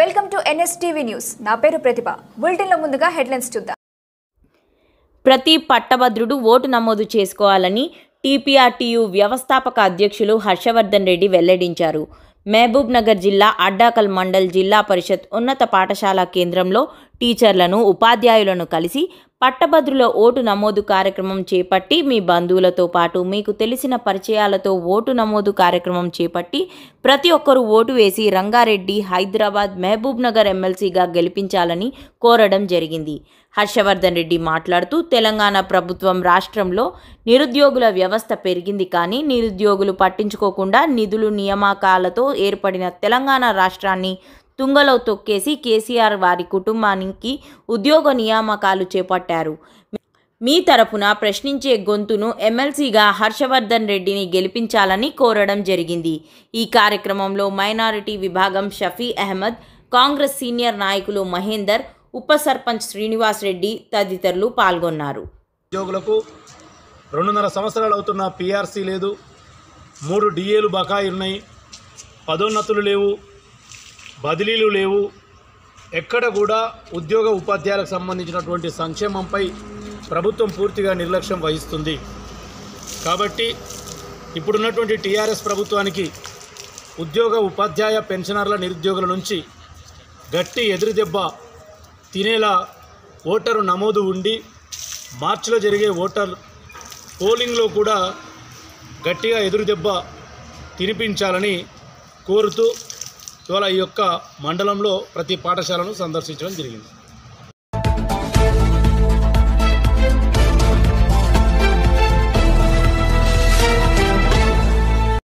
welcome to NSTV news నా పేరు ప్రతిభ బులెటిన్లో ముందుగా హెడ్లైన్స్ చూద్దాం ప్రతి పట్టభద్రుడు ఓటు నమోదు చేసుకోవాలని టీపీఆర్టీయూ వ్యవస్థాపక అధ్యక్షులు హర్షవర్ధన్ రెడ్డి వెల్లడించారు మహబూబ్ నగర్ జిల్లా అడ్డాకల్ మండల్ జిల్లా పరిషత్ ఉన్నత పాఠశాల కేంద్రంలో టీచర్లను ఉపాధ్యాయులను కలిసి పట్టభద్రుల ఓటు నమోదు కార్యక్రమం చేపట్టి మీ బంధువులతో పాటు మీకు తెలిసిన పరిచయాలతో ఓటు నమోదు కార్యక్రమం చేపట్టి ప్రతి ఒక్కరూ ఓటు వేసి రంగారెడ్డి హైదరాబాద్ మహబూబ్ నగర్ ఎమ్మెల్సీగా గెలిపించాలని కోరడం జరిగింది హర్షవర్ధన్ రెడ్డి మాట్లాడుతూ తెలంగాణ ప్రభుత్వం రాష్ట్రంలో నిరుద్యోగుల వ్యవస్థ పెరిగింది కానీ నిరుద్యోగులు పట్టించుకోకుండా నిధులు నియామకాలతో ఏర్పడిన తెలంగాణ రాష్ట్రాన్ని తుంగలో తొక్కేసి కేసీఆర్ వారి కుటుంబానికి ఉద్యోగ నియామకాలు చేపట్టారు మీ తరపున ప్రశ్నించే గొంతును ఎమ్మెల్సీగా హర్షవర్ధన్ రెడ్డిని గెలిపించాలని కోరడం జరిగింది ఈ కార్యక్రమంలో మైనారిటీ విభాగం షఫీ అహ్మద్ కాంగ్రెస్ సీనియర్ నాయకులు మహేందర్ ఉప సర్పంచ్ శ్రీనివాస్ రెడ్డి తదితరులు పాల్గొన్నారు ఉద్యోగులకు రెండున్నర సంవత్సరాలు అవుతున్న పీఆర్సీ లేదు మూడు డిఏలు బకాయి ఉన్నాయి పదోన్నతులు లేవు బదిలీలు లేవు ఎక్కడ కూడా ఉద్యోగ ఉపాధ్యాయులకు సంబంధించినటువంటి సంక్షేమంపై ప్రభుత్వం పూర్తిగా నిర్లక్ష్యం వహిస్తుంది కాబట్టి ఇప్పుడున్నటువంటి టీఆర్ఎస్ ప్రభుత్వానికి ఉద్యోగ ఉపాధ్యాయ పెన్షనర్ల నిరుద్యోగుల నుంచి గట్టి ఎదురుదెబ్బ తినేలా ఓటరు నమోదు ఉండి మార్చిలో జరిగే ఓటర్ పోలింగ్లో కూడా గట్టిగా ఎదురుదెబ్బ తినిపించాలని కోరుతూ ఇవాళ ఈ యొక్క మండలంలో ప్రతి పాఠశాలను సందర్శించడం జరిగింది